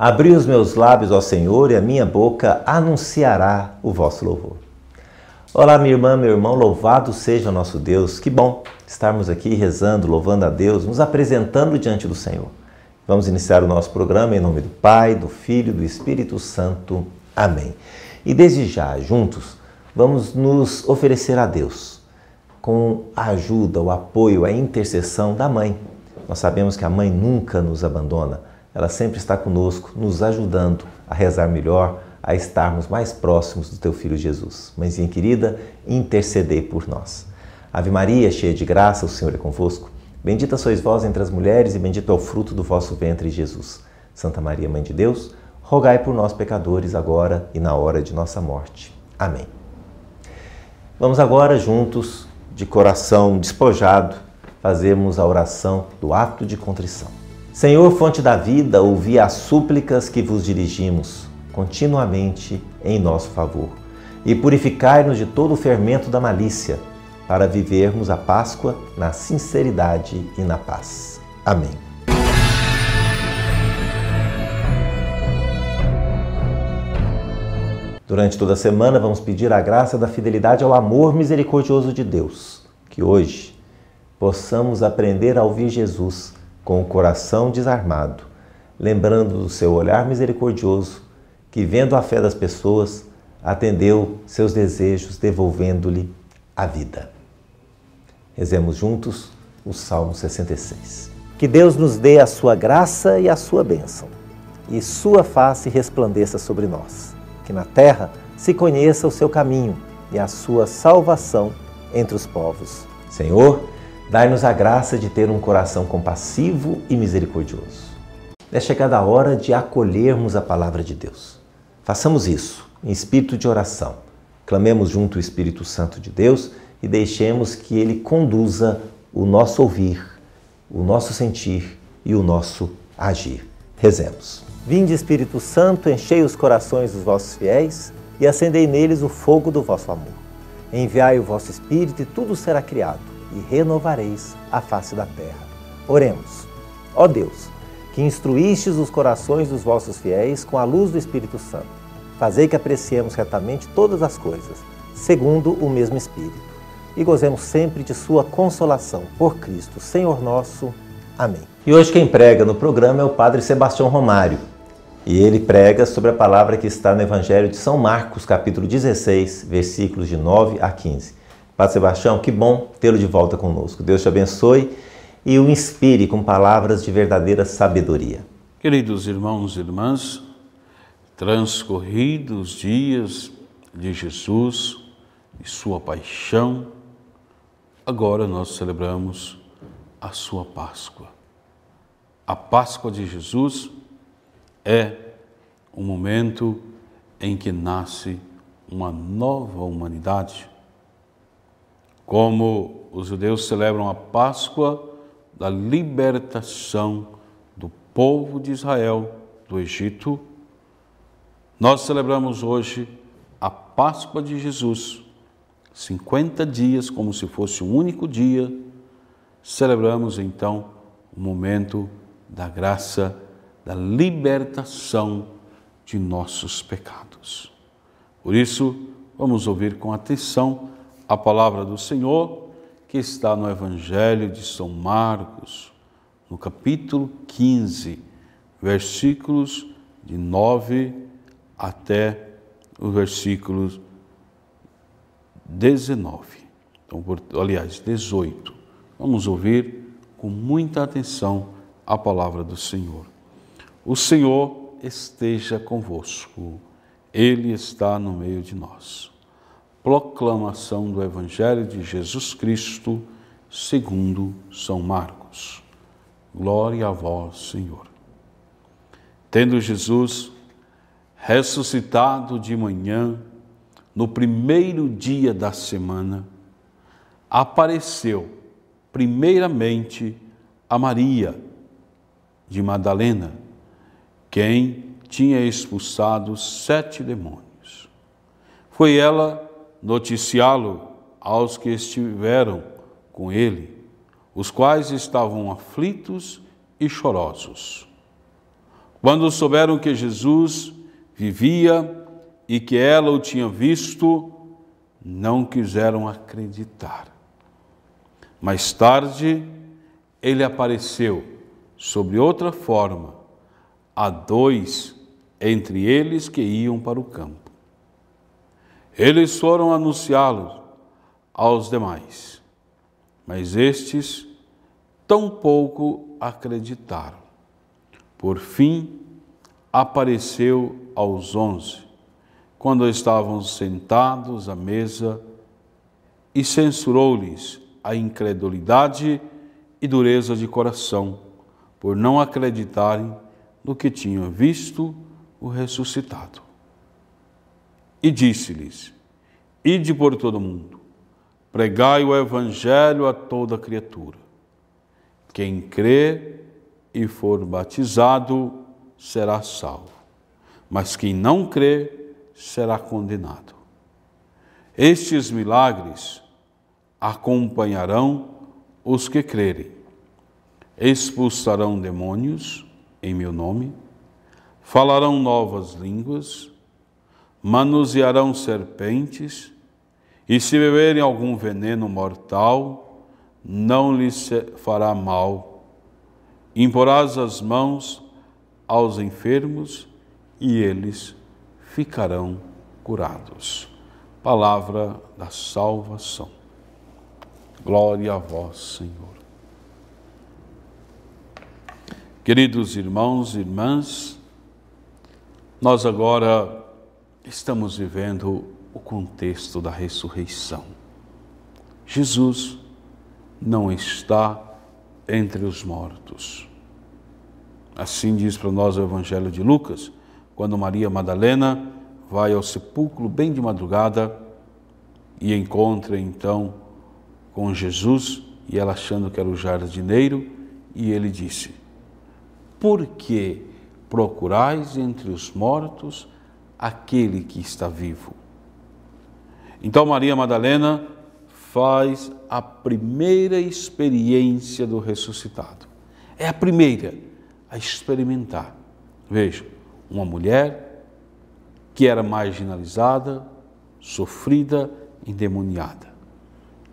Abri os meus lábios ao Senhor e a minha boca anunciará o vosso louvor. Olá, minha irmã, meu irmão, louvado seja o nosso Deus. Que bom estarmos aqui rezando, louvando a Deus, nos apresentando diante do Senhor. Vamos iniciar o nosso programa em nome do Pai, do Filho, do Espírito Santo. Amém. E desde já, juntos, vamos nos oferecer a Deus com a ajuda, o apoio, a intercessão da mãe. Nós sabemos que a mãe nunca nos abandona ela sempre está conosco, nos ajudando a rezar melhor, a estarmos mais próximos do teu filho Jesus. Mãezinha querida, intercedei por nós. Ave Maria, cheia de graça, o Senhor é convosco. Bendita sois vós entre as mulheres e bendito é o fruto do vosso ventre, Jesus. Santa Maria, mãe de Deus, rogai por nós pecadores agora e na hora de nossa morte. Amém. Vamos agora juntos, de coração despojado, fazermos a oração do ato de contrição. Senhor, fonte da vida, ouvi as súplicas que vos dirigimos continuamente em nosso favor e purificai-nos de todo o fermento da malícia, para vivermos a Páscoa na sinceridade e na paz. Amém. Durante toda a semana, vamos pedir a graça da fidelidade ao amor misericordioso de Deus, que hoje possamos aprender a ouvir Jesus com o coração desarmado, lembrando do seu olhar misericordioso, que, vendo a fé das pessoas, atendeu seus desejos, devolvendo-lhe a vida. Rezemos juntos o Salmo 66. Que Deus nos dê a sua graça e a sua bênção, e sua face resplandeça sobre nós. Que na terra se conheça o seu caminho e a sua salvação entre os povos. Senhor, Dai-nos a graça de ter um coração compassivo e misericordioso. É chegada a hora de acolhermos a palavra de Deus. Façamos isso em espírito de oração. Clamemos junto o Espírito Santo de Deus e deixemos que ele conduza o nosso ouvir, o nosso sentir e o nosso agir. Rezemos. Vinde, Espírito Santo, enchei os corações dos vossos fiéis e acendei neles o fogo do vosso amor. Enviai o vosso Espírito e tudo será criado e renovareis a face da terra. Oremos. Ó Deus, que instruístes os corações dos vossos fiéis com a luz do Espírito Santo, fazei que apreciemos retamente todas as coisas, segundo o mesmo Espírito, e gozemos sempre de sua consolação por Cristo, Senhor nosso. Amém. E hoje quem prega no programa é o Padre Sebastião Romário. E ele prega sobre a palavra que está no Evangelho de São Marcos, capítulo 16, versículos de 9 a 15. Padre Sebastião, que bom tê-lo de volta conosco. Deus te abençoe e o inspire com palavras de verdadeira sabedoria. Queridos irmãos e irmãs, transcorridos dias de Jesus e sua paixão, agora nós celebramos a sua Páscoa. A Páscoa de Jesus é o momento em que nasce uma nova humanidade como os judeus celebram a Páscoa da libertação do povo de Israel do Egito, nós celebramos hoje a Páscoa de Jesus, 50 dias, como se fosse um único dia, celebramos então o momento da graça, da libertação de nossos pecados. Por isso, vamos ouvir com atenção a palavra do Senhor que está no Evangelho de São Marcos, no capítulo 15, versículos de 9 até o versículo 19. Então, por, aliás, 18. Vamos ouvir com muita atenção a palavra do Senhor. O Senhor esteja convosco, Ele está no meio de nós proclamação do Evangelho de Jesus Cristo, segundo São Marcos. Glória a vós, Senhor. Tendo Jesus ressuscitado de manhã, no primeiro dia da semana, apareceu primeiramente a Maria de Madalena, quem tinha expulsado sete demônios. Foi ela noticiá-lo aos que estiveram com ele, os quais estavam aflitos e chorosos. Quando souberam que Jesus vivia e que ela o tinha visto, não quiseram acreditar. Mais tarde, ele apareceu sobre outra forma a dois entre eles que iam para o campo. Eles foram anunciá-lo aos demais, mas estes tão pouco acreditaram. Por fim, apareceu aos onze, quando estavam sentados à mesa, e censurou-lhes a incredulidade e dureza de coração, por não acreditarem no que tinham visto o ressuscitado e disse-lhes: Ide por todo o mundo, pregai o evangelho a toda criatura. Quem crê e for batizado será salvo, mas quem não crê será condenado. Estes milagres acompanharão os que crerem. Expulsarão demônios em meu nome, falarão novas línguas, manusearão serpentes, e se beberem algum veneno mortal, não lhes fará mal. Imporás as mãos aos enfermos e eles ficarão curados. Palavra da salvação. Glória a vós, Senhor. Queridos irmãos e irmãs, nós agora estamos vivendo o contexto da ressurreição. Jesus não está entre os mortos. Assim diz para nós o Evangelho de Lucas, quando Maria Madalena vai ao sepulcro bem de madrugada e encontra então com Jesus e ela achando que era o jardineiro, e ele disse: Por que procurais entre os mortos aquele que está vivo. Então Maria Madalena faz a primeira experiência do ressuscitado. É a primeira a experimentar. Veja, uma mulher que era marginalizada, sofrida, endemoniada.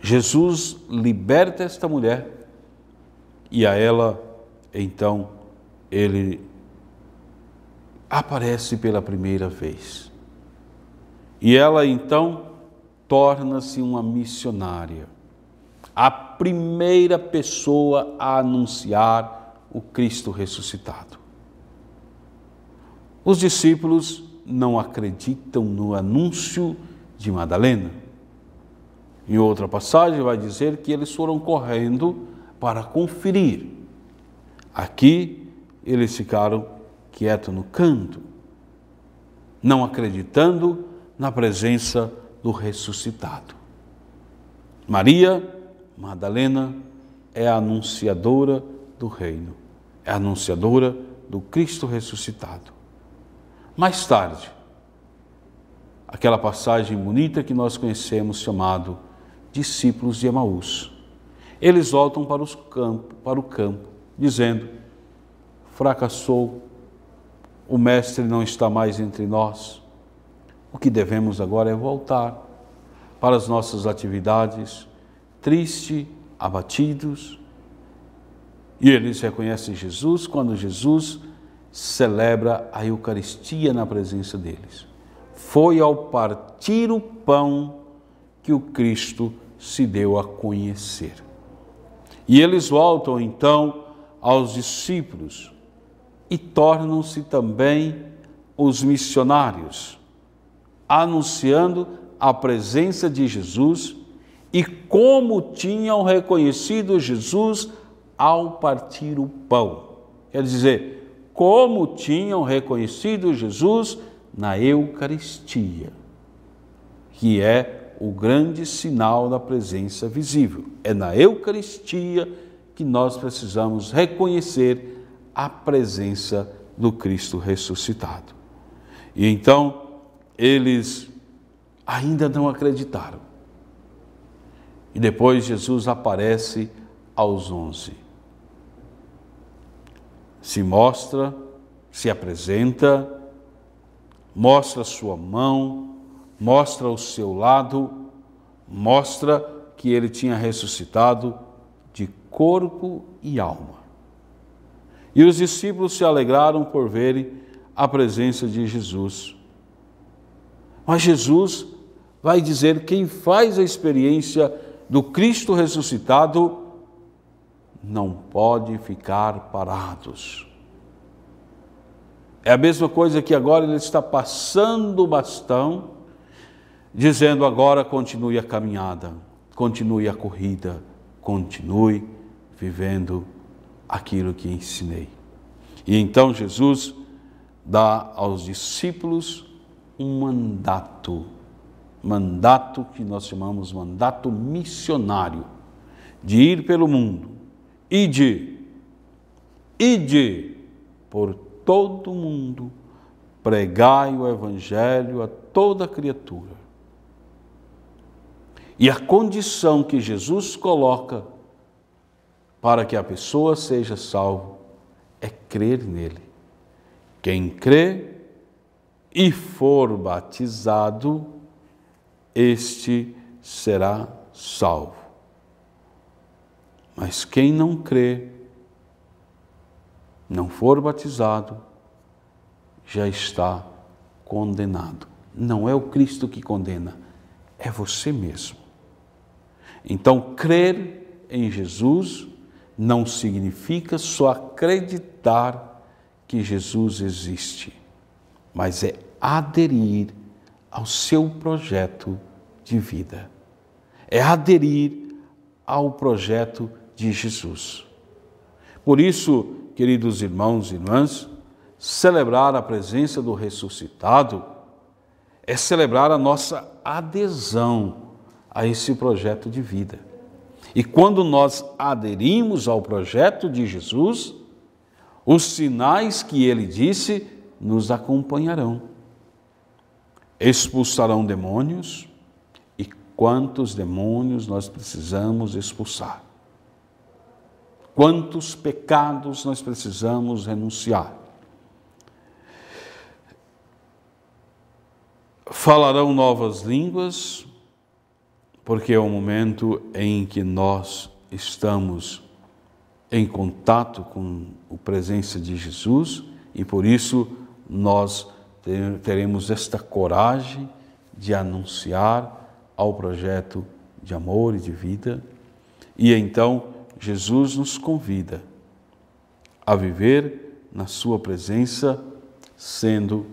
Jesus liberta esta mulher e a ela, então, ele aparece pela primeira vez. E ela então torna-se uma missionária, a primeira pessoa a anunciar o Cristo ressuscitado. Os discípulos não acreditam no anúncio de Madalena. Em outra passagem, vai dizer que eles foram correndo para conferir. Aqui, eles ficaram quieto no canto, não acreditando na presença do ressuscitado. Maria Madalena é a anunciadora do reino, é a anunciadora do Cristo ressuscitado. Mais tarde, aquela passagem bonita que nós conhecemos chamado discípulos de Emaús. Eles voltam para, campos, para o campo, dizendo: fracassou o Mestre não está mais entre nós. O que devemos agora é voltar para as nossas atividades, tristes, abatidos. E eles reconhecem Jesus quando Jesus celebra a Eucaristia na presença deles. Foi ao partir o pão que o Cristo se deu a conhecer. E eles voltam então aos discípulos e tornam-se também os missionários, anunciando a presença de Jesus e como tinham reconhecido Jesus ao partir o pão. Quer dizer, como tinham reconhecido Jesus na Eucaristia, que é o grande sinal da presença visível. É na Eucaristia que nós precisamos reconhecer a presença do Cristo ressuscitado. E então eles ainda não acreditaram. E depois Jesus aparece aos onze. Se mostra, se apresenta, mostra sua mão, mostra o seu lado, mostra que ele tinha ressuscitado de corpo e alma. E os discípulos se alegraram por verem a presença de Jesus. Mas Jesus vai dizer: quem faz a experiência do Cristo ressuscitado não pode ficar parados. É a mesma coisa que agora ele está passando o bastão, dizendo agora continue a caminhada, continue a corrida, continue vivendo aquilo que ensinei. E então Jesus dá aos discípulos um mandato, mandato que nós chamamos mandato missionário, de ir pelo mundo e de, e de, por todo o mundo, pregai o evangelho a toda criatura. E a condição que Jesus coloca para que a pessoa seja salvo é crer nele. Quem crê e for batizado, este será salvo. Mas quem não crê, não for batizado, já está condenado. Não é o Cristo que condena, é você mesmo. Então, crer em Jesus não significa só acreditar que Jesus existe, mas é aderir ao seu projeto de vida. É aderir ao projeto de Jesus. Por isso, queridos irmãos e irmãs, celebrar a presença do ressuscitado é celebrar a nossa adesão a esse projeto de vida. E quando nós aderimos ao projeto de Jesus, os sinais que ele disse nos acompanharão. Expulsarão demônios, e quantos demônios nós precisamos expulsar? Quantos pecados nós precisamos renunciar? Falarão novas línguas, porque é o momento em que nós estamos em contato com a presença de Jesus e por isso nós teremos esta coragem de anunciar ao projeto de amor e de vida. E então Jesus nos convida a viver na Sua presença, sendo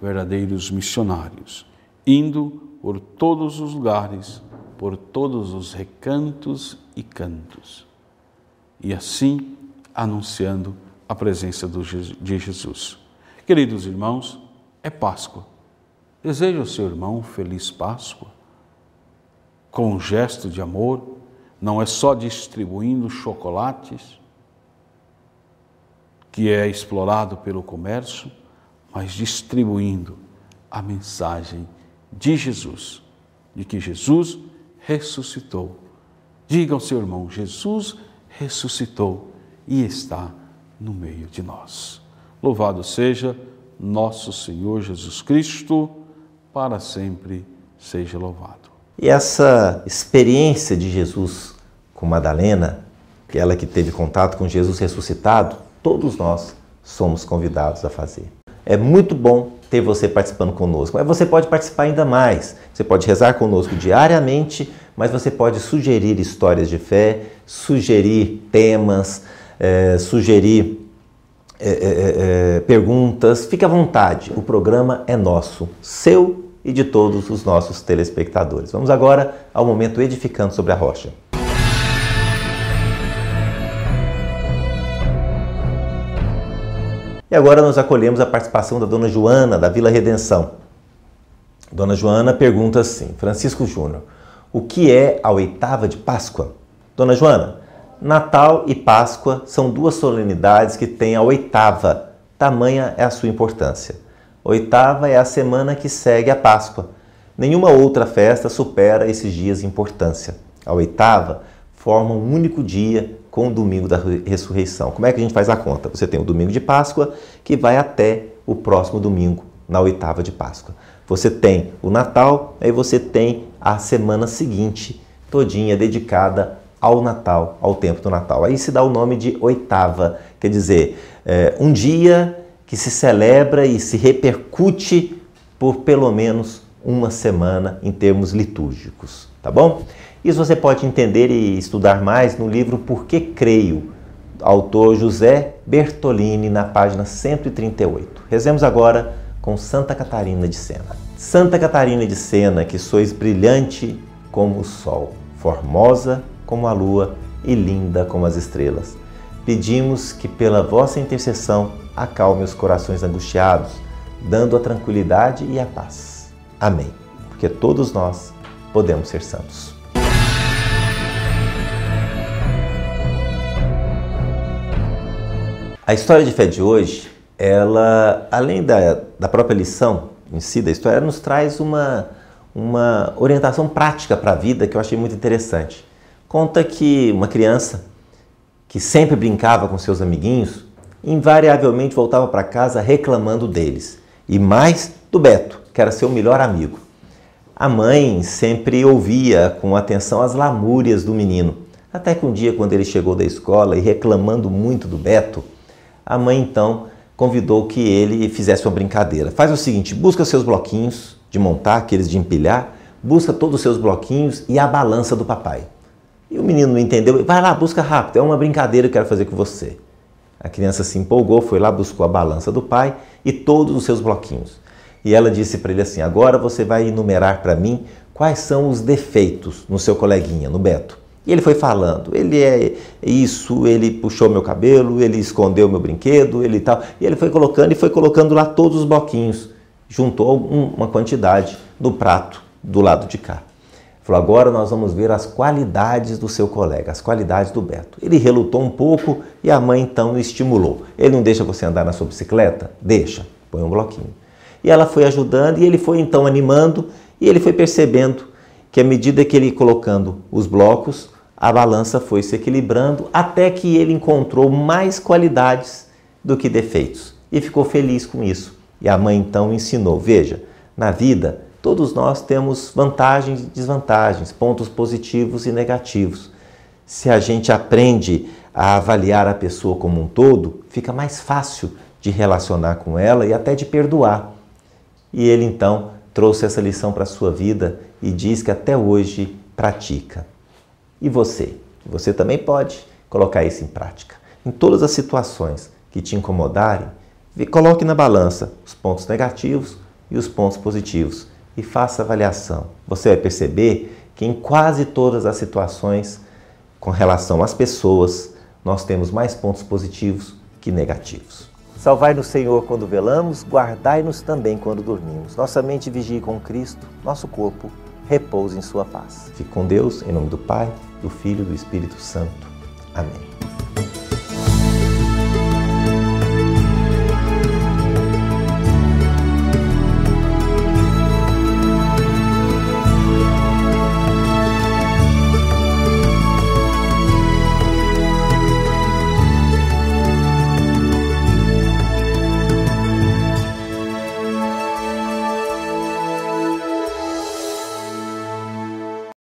verdadeiros missionários, indo por todos os lugares por todos os recantos e cantos. E assim anunciando a presença de Jesus. Queridos irmãos, é Páscoa. Deseja ao seu irmão feliz Páscoa. Com um gesto de amor, não é só distribuindo chocolates, que é explorado pelo comércio, mas distribuindo a mensagem de Jesus, de que Jesus ressuscitou. Diga ao seu irmão: Jesus ressuscitou e está no meio de nós. Louvado seja nosso Senhor Jesus Cristo, para sempre seja louvado. E essa experiência de Jesus com Madalena, ela que teve contato com Jesus ressuscitado, todos nós somos convidados a fazer. É muito bom ter você participando conosco, mas você pode participar ainda mais. Você pode rezar conosco diariamente, mas você pode sugerir histórias de fé, sugerir temas, é, sugerir é, é, perguntas. Fique à vontade, o programa é nosso, seu e de todos os nossos telespectadores. Vamos agora ao momento edificando sobre a rocha. E agora nós acolhemos a participação da dona Joana, da Vila Redenção. Dona Joana pergunta assim: Francisco Júnior, o que é a oitava de Páscoa? Dona Joana, Natal e Páscoa são duas solenidades que têm a oitava, tamanha é a sua importância. Oitava é a semana que segue a Páscoa. Nenhuma outra festa supera esses dias em importância. A oitava forma um único dia com o domingo da ressurreição. Como é que a gente faz a conta? Você tem o domingo de Páscoa, que vai até o próximo domingo, na oitava de Páscoa. Você tem o Natal, aí você tem a semana seguinte, todinha dedicada ao Natal, ao tempo do Natal. Aí se dá o nome de oitava, quer dizer, é, um dia que se celebra e se repercute por pelo menos uma semana em termos litúrgicos, tá bom? Isso você pode entender e estudar mais no livro Por que Creio, autor José Bertolini, na página 138. Rezemos agora com Santa Catarina de Sena. Santa Catarina de Sena, que sois brilhante como o sol, formosa como a lua e linda como as estrelas. Pedimos que pela vossa intercessão acalme os corações angustiados, dando a tranquilidade e a paz. Amém. Porque todos nós podemos ser santos. A história de fé de hoje, ela, além da, da própria lição em si da história, nos traz uma, uma orientação prática para a vida que eu achei muito interessante. Conta que uma criança que sempre brincava com seus amiguinhos, invariavelmente voltava para casa reclamando deles e mais do Beto, que era seu melhor amigo. A mãe sempre ouvia com atenção as lamúrias do menino, até que um dia, quando ele chegou da escola e reclamando muito do Beto, a mãe então convidou que ele fizesse uma brincadeira. Faz o seguinte: busca seus bloquinhos de montar, aqueles de empilhar, busca todos os seus bloquinhos e a balança do papai. E o menino não entendeu, vai lá, busca rápido, é uma brincadeira que eu quero fazer com você. A criança se empolgou, foi lá, buscou a balança do pai e todos os seus bloquinhos. E ela disse para ele assim: agora você vai enumerar para mim quais são os defeitos no seu coleguinha, no Beto. E ele foi falando, ele é isso, ele puxou meu cabelo, ele escondeu meu brinquedo, ele tal. E ele foi colocando e foi colocando lá todos os bloquinhos. Juntou uma quantidade no prato do lado de cá. Falou, agora nós vamos ver as qualidades do seu colega, as qualidades do Beto. Ele relutou um pouco e a mãe então o estimulou. Ele não deixa você andar na sua bicicleta? Deixa, põe um bloquinho. E ela foi ajudando e ele foi então animando e ele foi percebendo que à medida que ele colocando os blocos, a balança foi se equilibrando até que ele encontrou mais qualidades do que defeitos e ficou feliz com isso. E a mãe então ensinou: veja, na vida todos nós temos vantagens e desvantagens, pontos positivos e negativos. Se a gente aprende a avaliar a pessoa como um todo, fica mais fácil de relacionar com ela e até de perdoar. E ele então trouxe essa lição para a sua vida e diz que até hoje pratica. E você? Você também pode colocar isso em prática. Em todas as situações que te incomodarem, coloque na balança os pontos negativos e os pontos positivos e faça avaliação. Você vai perceber que em quase todas as situações com relação às pessoas, nós temos mais pontos positivos que negativos. Salvai-nos, Senhor, quando velamos, guardai-nos também quando dormimos. Nossa mente vigie com Cristo, nosso corpo repouse em sua paz. Fique com Deus, em nome do Pai, do Filho e do Espírito Santo. Amém.